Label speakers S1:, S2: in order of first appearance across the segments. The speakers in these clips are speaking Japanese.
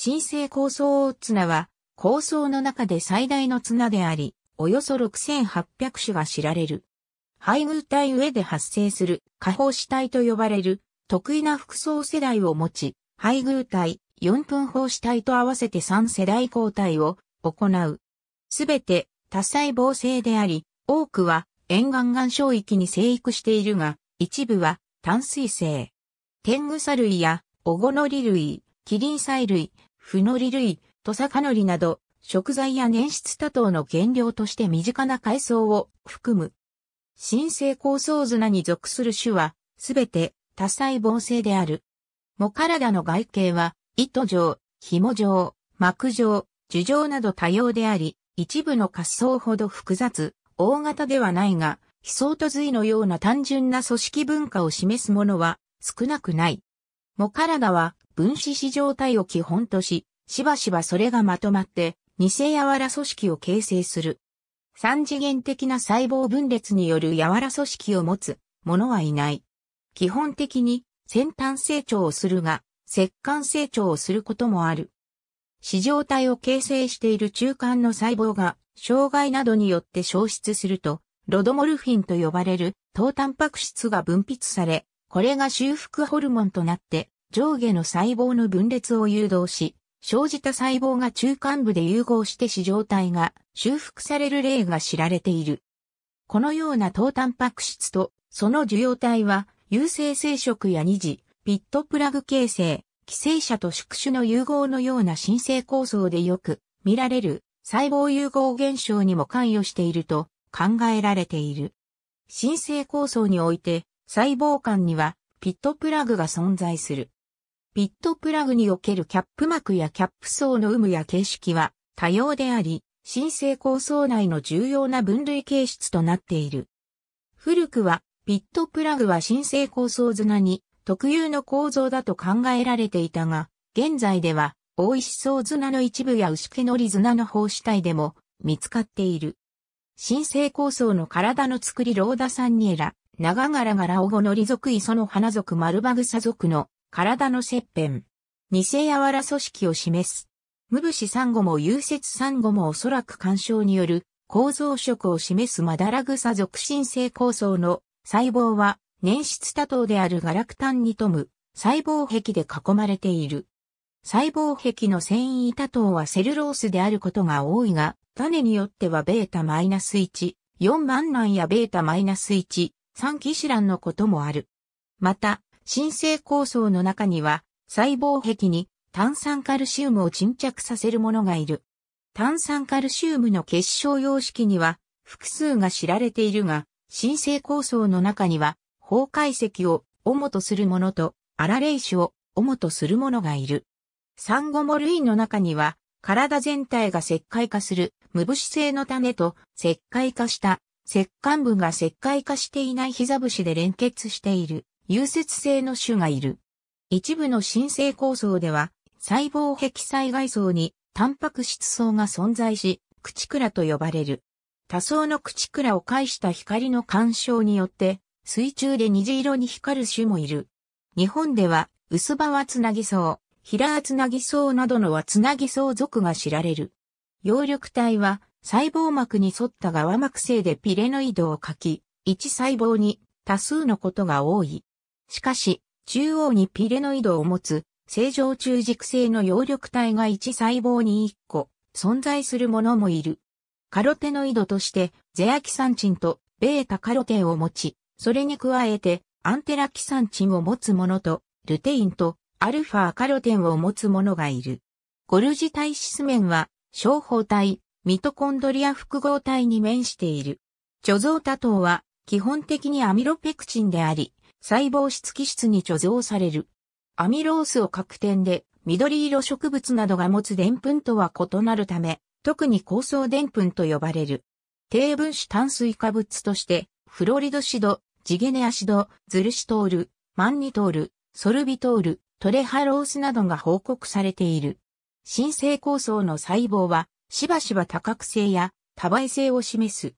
S1: 新生高層大綱は、高層の中で最大の綱であり、およそ6800種が知られる。配偶体上で発生する、下方死体と呼ばれる、得意な複層世代を持ち、配偶体、四分方死体と合わせて三世代交代を行う。すべて多細胞性であり、多くは沿岸岩礁域に生育しているが、一部は淡水性。天草類やオゴノリ類、キリンサイ類、フのり類、トサカノリなど、食材や粘出多糖の原料として身近な海藻を含む。新生構想砂に属する種は、すべて多細胞性である。モカラダの外形は、糸状、紐状、膜状、樹状など多様であり、一部の滑走ほど複雑、大型ではないが、飛層と髄のような単純な組織文化を示すものは少なくない。モカラダは分子市状体を基本とし、しばしばそれがまとまって、偽柔ら組織を形成する。三次元的な細胞分裂による柔ら組織を持つ者はいない。基本的に先端成長をするが、石管成長をすることもある。市場体を形成している中間の細胞が、障害などによって消失すると、ロドモルフィンと呼ばれる糖タンパク質が分泌され、これが修復ホルモンとなって上下の細胞の分裂を誘導し、生じた細胞が中間部で融合して死状態が修復される例が知られている。このような糖タンパク質とその受容体は、有性生殖や二次、ピットプラグ形成、寄生者と宿主の融合のような新生構造でよく見られる細胞融合現象にも関与していると考えられている。新生構造において細胞間にはピットプラグが存在する。ピットプラグにおけるキャップ膜やキャップ層の有無や形式は多様であり、新生構想内の重要な分類形質となっている。古くは、ピットプラグは新生構想綱に特有の構造だと考えられていたが、現在では、大石層綱の一部や牛毛のり綱の胞子体でも見つかっている。新生構想の体の作りローダサンニエラ、長柄柄オゴのり属磯の花属ルバグサ属の体の切片。偽柔ら組織を示す。無節産後も融節産後もおそらく干渉による構造色を示すマダラグサ属新性構造の細胞は粘質多糖であるガラクタンに富む細胞壁で囲まれている。細胞壁の繊維多糖はセルロースであることが多いが、種によっては β -1、4万卵や β -1、3キシランのこともある。また、新生構想の中には、細胞壁に炭酸カルシウムを沈着させるものがいる。炭酸カルシウムの結晶様式には複数が知られているが、新生構想の中には、崩壊石を主とするものと、アラレイ種を主とするものがいる。サンゴモ類の中には、体全体が石灰化する無物性の種と石灰化した石灰分が石灰化していない膝節で連結している融雪性の種がいる。一部の新生構造では、細胞壁災害層にタンパク質層が存在し、クチクラと呼ばれる。多層のクチクラを介した光の干渉によって、水中で虹色に光る種もいる。日本では、薄葉はつなぎ層、平つなぎ層などのはつなぎ層属が知られる。葉緑体は、細胞膜に沿った側膜性でピレノイドを書き、一細胞に多数のことが多い。しかし、中央にピレノイドを持つ、正常中軸性の葉緑体が1細胞に1個存在するものもいる。カロテノイドとしてゼアキサンチンとベータカロテンを持ち、それに加えてアンテラキサンチンを持つものとルテインとアルファカロテンを持つものがいる。ゴルジ体質面は小胞体、ミトコンドリア複合体に面している。貯蔵多糖は基本的にアミロペクチンであり、細胞質基質に貯蔵される。アミロースを各点で緑色植物などが持つデンプンとは異なるため、特に高層デンプンと呼ばれる。低分子炭水化物として、フロリドシド、ジゲネアシド、ズルシトール、マンニトール、ソルビトール、トレハロースなどが報告されている。新生構想の細胞は、しばしば多角性や多倍性を示す。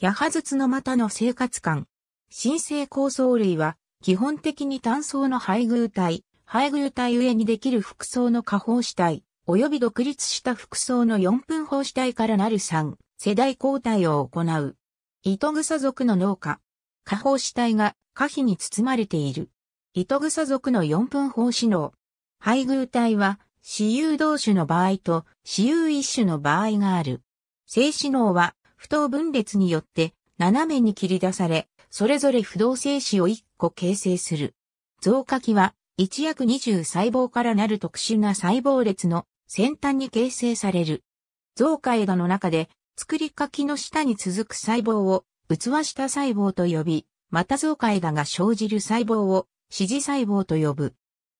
S1: ヤハズツの股の生活感。新生構想類は、基本的に単層の配偶体、配偶体上にできる複層の下方主体、及び独立した複層の4分方主体からなる3、世代交代を行う。糸草族の農家。下方主体が下皮に包まれている。糸草族の4分方子脳。配偶体は、私有同種の場合と、私有一種の場合がある。性子脳は、不等分裂によって、斜めに切り出され、それぞれ不動性子を1個形成する。増化器は、一約二十細胞からなる特殊な細胞列の先端に形成される。増化枝の中で、作りかきの下に続く細胞を、器下細胞と呼び、また増化枝が生じる細胞を、支持細胞と呼ぶ。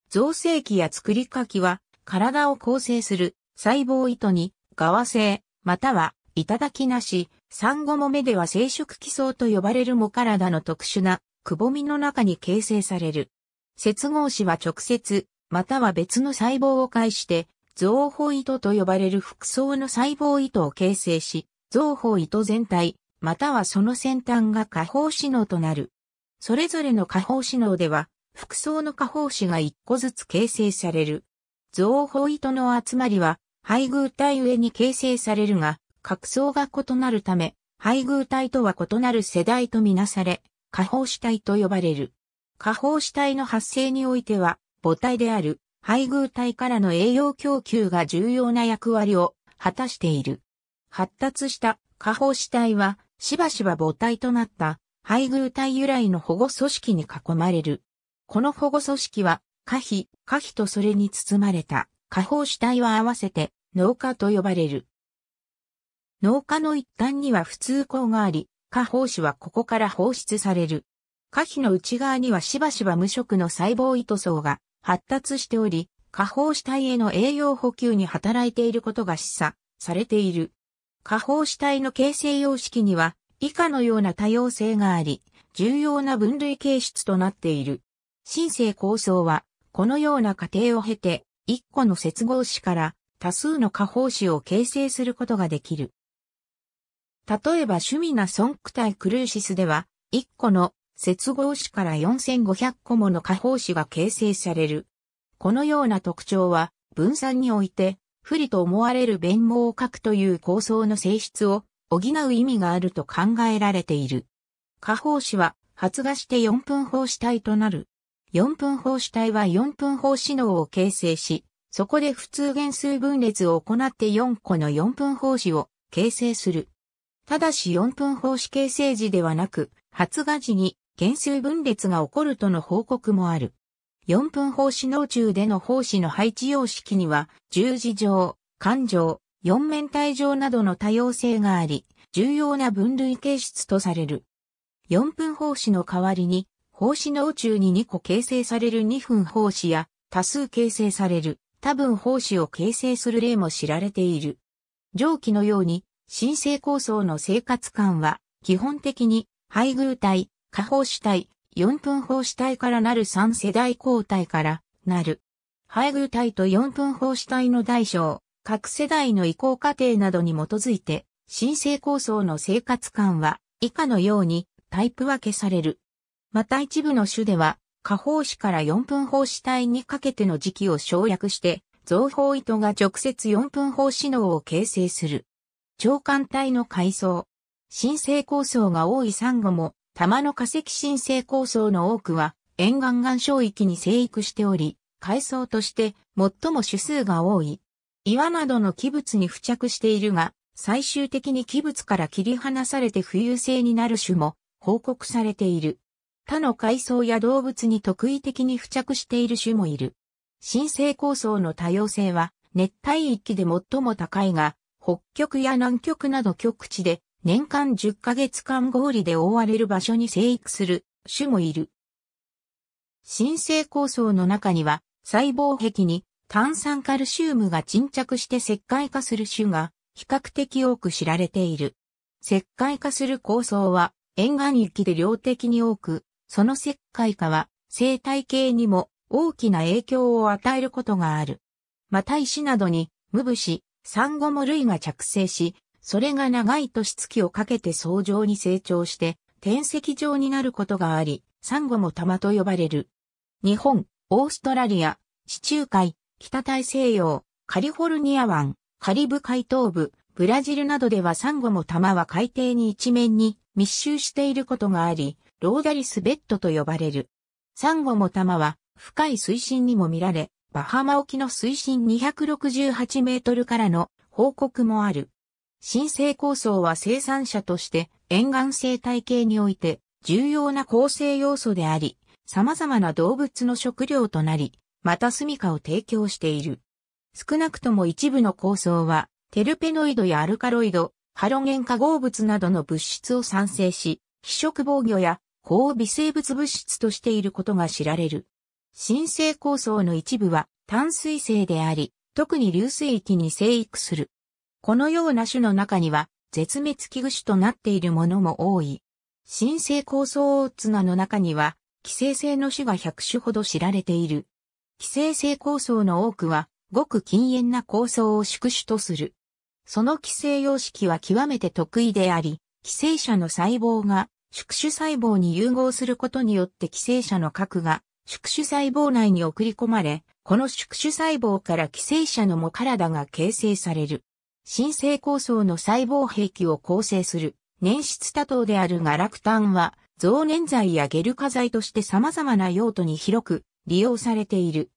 S1: 造成器や作りかきは、体を構成する細胞糸に、側性、または、頂きなし、産後も目では生殖器層と呼ばれるも体の特殊なくぼみの中に形成される。接合子は直接、または別の細胞を介して、造法糸と呼ばれる複層の細胞糸を形成し、造法糸全体、またはその先端が下方子脳となる。それぞれの下方子脳では、複層の下方子が一個ずつ形成される。造法糸の集まりは、配偶体上に形成されるが、角層が異なるため、配偶体とは異なる世代とみなされ、下方死体と呼ばれる。下方死体の発生においては、母体である配偶体からの栄養供給が重要な役割を果たしている。発達した下方死体は、しばしば母体となった配偶体由来の保護組織に囲まれる。この保護組織は、可否、可否とそれに包まれた下方死体は合わせて農家と呼ばれる。農家の一端には普通校があり、下胞子はここから放出される。下皮の内側にはしばしば無色の細胞糸層が発達しており、下胞子体への栄養補給に働いていることが示唆されている。下胞子体の形成様式には以下のような多様性があり、重要な分類形質となっている。新生構想はこのような過程を経て、一個の接合子から多数の下方子を形成することができる。例えば趣味なソンクタイクルーシスでは、1個の接合子から4500個もの下方子が形成される。このような特徴は、分散において、不利と思われる弁網を書くという構想の性質を補う意味があると考えられている。下方子は発芽して4分方子体となる。4分方子体は4分方子脳を形成し、そこで普通減数分裂を行って4個の4分方子を形成する。ただし4分方子形成時ではなく、発芽時に減衰分裂が起こるとの報告もある。4分方子脳中での方子の配置様式には、十字状、環状、四面体状などの多様性があり、重要な分類形質とされる。4分方子の代わりに、方子脳中に2個形成される2分方子や、多数形成される、多分方子を形成する例も知られている。上記のように、新生構想の生活感は、基本的に、配偶体、下方主体、4分法主体からなる3世代交代からなる。配偶体と4分法主体の代償、各世代の移行過程などに基づいて、新生構想の生活感は、以下のようにタイプ分けされる。また一部の種では、下方種から4分法主体にかけての時期を省略して、増法糸が直接4分法指能を形成する。長官隊の海藻。新生構想が多いサンゴも、玉の化石新生構想の多くは、沿岸岩礁域に生育しており、海藻として最も種数が多い。岩などの器物に付着しているが、最終的に器物から切り離されて浮遊性になる種も報告されている。他の海藻や動物に特異的に付着している種もいる。新生構想の多様性は熱帯域で最も高いが、北極や南極など極地で年間10ヶ月間氷で覆われる場所に生育する種もいる。新生構想の中には細胞壁に炭酸カルシウムが沈着して石灰化する種が比較的多く知られている。石灰化する構想は沿岸域で量的に多く、その石灰化は生態系にも大きな影響を与えることがある。また石などに無節、産後も類が着生し、それが長い年月をかけて相状に成長して、天石状になることがあり、産後も玉と呼ばれる。日本、オーストラリア、地中海、北大西洋、カリフォルニア湾、カリブ海東部、ブラジルなどではサンゴも玉は海底に一面に密集していることがあり、ローダリスベッドと呼ばれる。サンゴも玉は深い水深にも見られ、バハマ沖の水深268メートルからの報告もある。新生構想は生産者として沿岸生態系において重要な構成要素であり、様々な動物の食料となり、また住処を提供している。少なくとも一部の構想は、テルペノイドやアルカロイド、ハロゲン化合物などの物質を産生し、非食防御や抗微生物物質としていることが知られる。新生構想の一部は淡水生であり、特に流水域に生育する。このような種の中には、絶滅危惧種となっているものも多い。新生構想オーツナの中には、寄生性の種が100種ほど知られている。寄生性構想の多くは、ごく禁煙な構想を宿主とする。その寄生様式は極めて得意であり、寄生者の細胞が宿主細胞に融合することによって寄生者の核が宿主細胞内に送り込まれ、この宿主細胞から寄生者のも体が形成される。新生構想の細胞兵器を構成する粘質多糖であるガラクタンは増粘剤やゲル化剤として様々な用途に広く利用されている。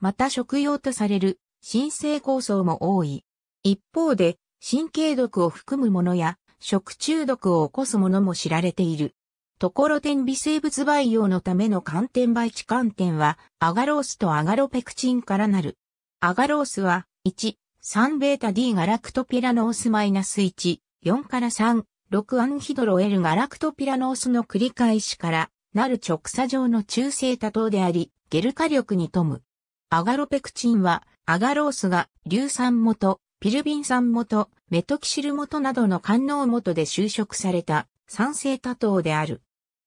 S1: また食用とされる新生構想も多い。一方で神経毒を含むものや食中毒を起こすものも知られている。ところてん微生物培養のための寒天培地寒天は、アガロースとアガロペクチンからなる。アガロースは、1、3ベータ D ガラクトピラノースマイナス1、4から3、6アンヒドロ L ガラクトピラノースの繰り返しから、なる直鎖状の中性多糖であり、ゲル火力に富む。アガロペクチンは、アガロースが、硫酸元、ピルビン酸元、メトキシル元などの官能元で就職された、酸性多糖である。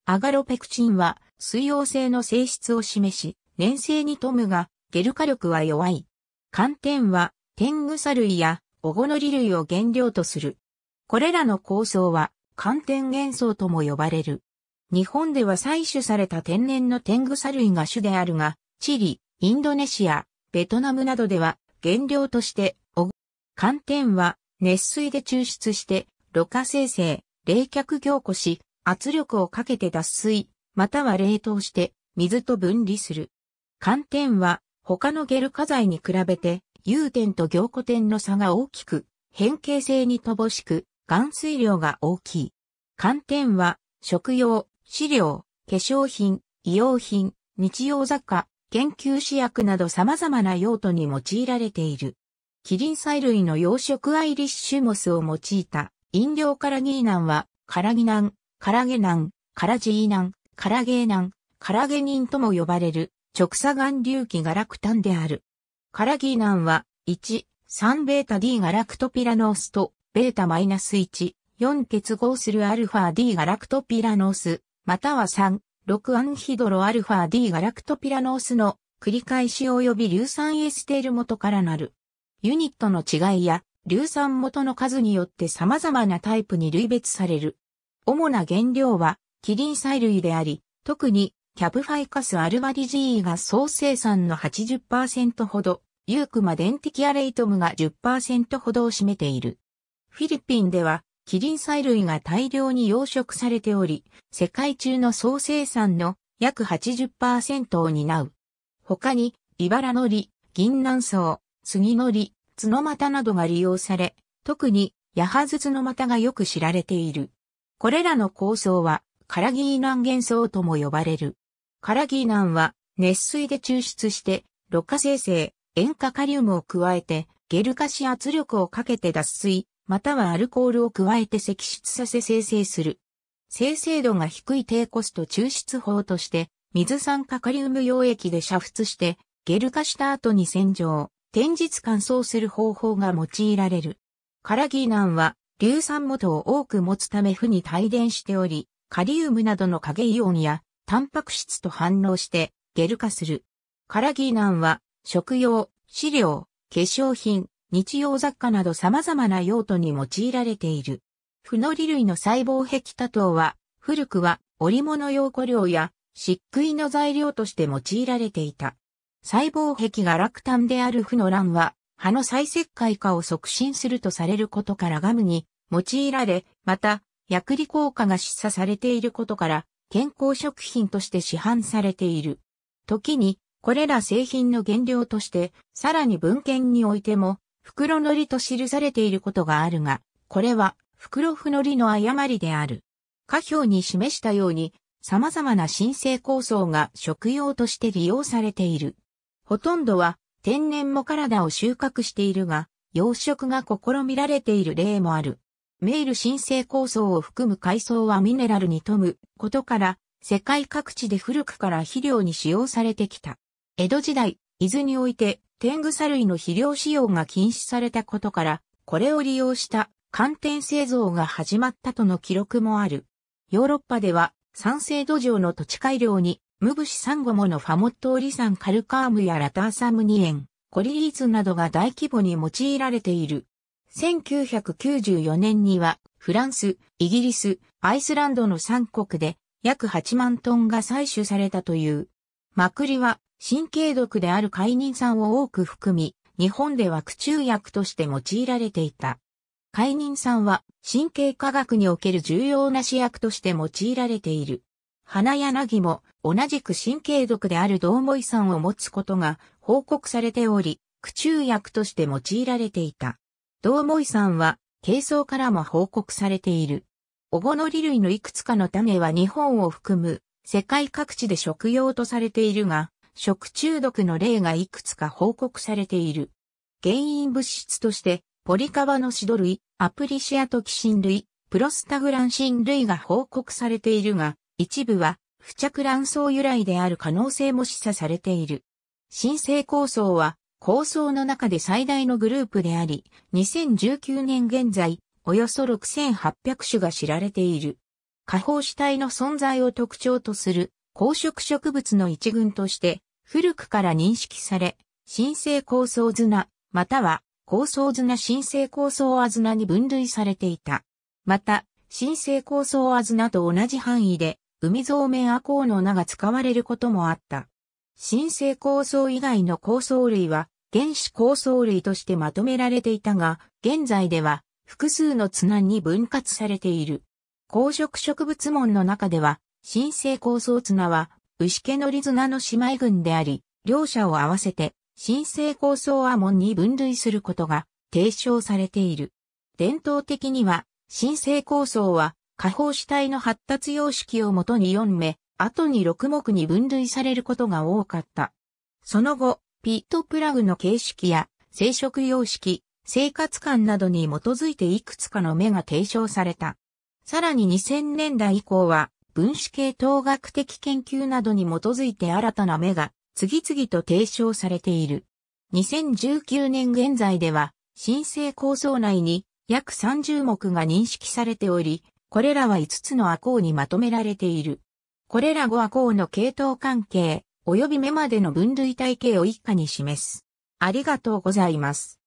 S1: アガロペクチンは水溶性の性質を示し、粘性に富むが、ゲル火力は弱い。寒天は、天草類や、オゴノリ類を原料とする。これらの構想は、寒天元素とも呼ばれる。日本では採取された天然の天草類が種であるが、チリ、インドネシア、ベトナムなどでは、原料として、オゴ、寒天は、熱水で抽出して、ろ過生成、冷却凝固し、圧力をかけて脱水、または冷凍して水と分離する。寒天は他のゲル化剤に比べて融点と凝固点の差が大きく、変形性に乏しく、含水量が大きい。寒天は食用、飼料、化粧品、医用品、日用雑貨、研究試薬など様々な用途に用いられている。キリン菜類の養殖アイリッシュモスを用いた飲料カラギーナンは、カラギナン、唐ン、カ唐ゲーナ唐カラ唐ニ人とも呼ばれる、直左眼流器ガラクタンである。唐木南は、1、3ベータ D ガラクトピラノースと、ベータマイナス1、4結合するアルファ D ガラクトピラノース、または3、6アンヒドロアルファ D ガラクトピラノースの繰り返し及び硫酸エステール元からなる。ユニットの違いや、硫酸元の数によって様々なタイプに類別される。主な原料はキリン菜類であり、特にキャプファイカスアルバディジーが総生産の80%ほど、ユークマデンティキアレイトムが10%ほどを占めている。フィリピンでは、キリン菜類が大量に養殖されており、世界中の総生産の約80%を担う。他に、イバラのり、銀南草、杉のり、ツノマタなどが利用され、特に、ヤハズツノマタがよく知られている。これらの構想は、カラギーナン幻想とも呼ばれる。カラギーナンは、熱水で抽出して、ろ過生成、塩化カリウムを加えて、ゲル化し圧力をかけて脱水、またはアルコールを加えて析出させ生成する。生成度が低い低コスト抽出法として、水酸化カリウム溶液で煮沸して、ゲル化した後に洗浄、天日乾燥する方法が用いられる。カラギーナンは硫酸元を多く持つため負に帯電しており、カリウムなどの影イオンやタンパク質と反応してゲル化する。カラギーナンは食用、飼料、化粧品、日用雑貨など様々な用途に用いられている。フノリ類の細胞壁多糖は、古くは織物用古料や漆喰の材料として用いられていた。細胞壁が落胆であるフノランは、葉の再石灰化を促進するとされることからガムに用いられ、また、薬理効果が示唆されていることから、健康食品として市販されている。時に、これら製品の原料として、さらに文献においても、袋のりと記されていることがあるが、これは、袋布のりの誤りである。下表に示したように、様々な新生構想が食用として利用されている。ほとんどは天然も体を収穫しているが、養殖が試みられている例もある。メール新生構想を含む海藻はミネラルに富むことから、世界各地で古くから肥料に使用されてきた。江戸時代、伊豆において、天草類の肥料使用が禁止されたことから、これを利用した寒天製造が始まったとの記録もある。ヨーロッパでは、酸性土壌の土地改良にムブシサンゴモのファモットオリサンカルカームやラターサムニエン、コリーズなどが大規模に用いられている。1994年には、フランス、イギリス、アイスランドの3国で約8万トンが採取されたという。マクリは神経毒であるイニ酸を多く含み、日本では苦中薬として用いられていた。イニ酸は神経科学における重要な試薬として用いられている。花柳も同じく神経毒である銅モイ酸を持つことが報告されており、苦中薬として用いられていた。銅モイ酸は、軽草からも報告されている。オゴノリ類のいくつかの種は日本を含む世界各地で食用とされているが、食中毒の例がいくつか報告されている。原因物質として、ポリカバノシド類、アプリシアトキシン類、プロスタグランシン類が報告されているが、一部は付着卵巣由来である可能性も示唆されている。新生構想は構想の中で最大のグループであり、2019年現在、およそ6800種が知られている。下方主体の存在を特徴とする公職植物の一群として古くから認識され、新生構想綱、または構想綱新生構想あずなに分類されていた。また、新生構想あずなと同じ範囲で海造面コ鋼の名が使われることもあった。新生構想以外の構想類は原子構想類としてまとめられていたが、現在では複数の綱に分割されている。公職植物門の中では、新生構想綱は、牛毛のリナの姉妹群であり、両者を合わせて、新生構想アモンに分類することが提唱されている。伝統的には、新生構想は、下方主体の発達様式をもとに4目、後に6目に分類されることが多かった。その後、ピットプラグの形式や生殖様式、生活感などに基づいていくつかの目が提唱された。さらに2000年代以降は、分子系統学的研究などに基づいて新たな目が次々と提唱されている。2019年現在では、新生構想内に約30目が認識されており、これらは5つの亜項にまとめられている。これら5亜項の系統関係、及び目までの分類体系を一下に示す。ありがとうございます。